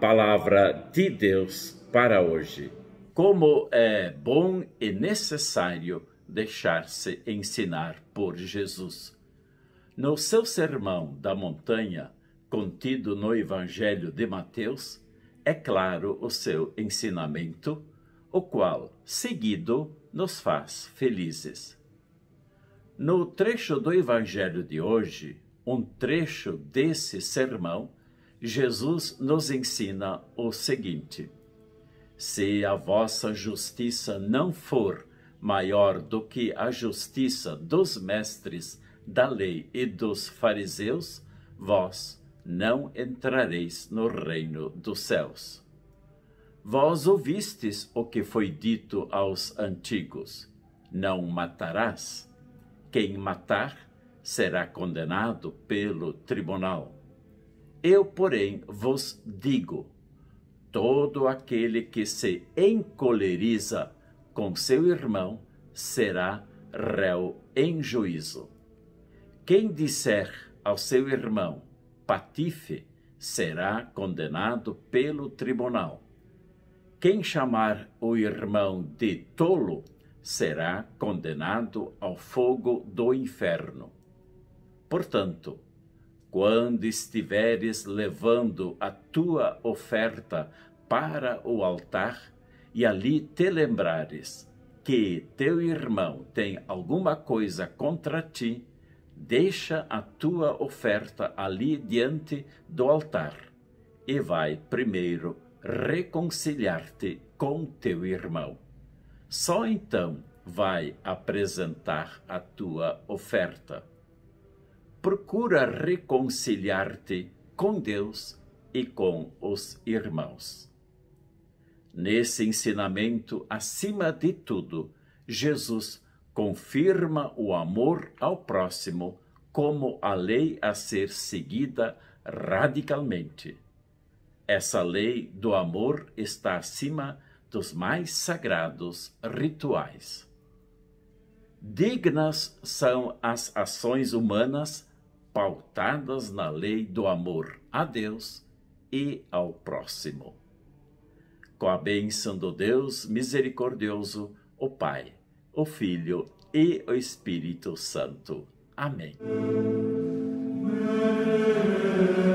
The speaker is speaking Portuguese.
palavra de Deus para hoje. Como é bom e necessário deixar-se ensinar por Jesus. No seu sermão da montanha, contido no Evangelho de Mateus, é claro o seu ensinamento, o qual, seguido, nos faz felizes. No trecho do Evangelho de hoje, um trecho desse sermão Jesus nos ensina o seguinte: Se a vossa justiça não for maior do que a justiça dos mestres da lei e dos fariseus, vós não entrareis no reino dos céus. Vós ouvistes o que foi dito aos antigos: Não matarás. Quem matar será condenado pelo tribunal. Eu, porém, vos digo: todo aquele que se encoleriza com seu irmão será réu em juízo. Quem disser ao seu irmão patife será condenado pelo tribunal. Quem chamar o irmão de tolo será condenado ao fogo do inferno. Portanto, quando estiveres levando a tua oferta para o altar e ali te lembrares que teu irmão tem alguma coisa contra ti, deixa a tua oferta ali diante do altar e vai primeiro reconciliar-te com teu irmão. Só então vai apresentar a tua oferta procura reconciliar-te com Deus e com os irmãos. Nesse ensinamento, acima de tudo, Jesus confirma o amor ao próximo como a lei a ser seguida radicalmente. Essa lei do amor está acima dos mais sagrados rituais. Dignas são as ações humanas pautadas na lei do amor a Deus e ao próximo. Com a bênção do Deus misericordioso, o Pai, o Filho e o Espírito Santo. Amém. Amém.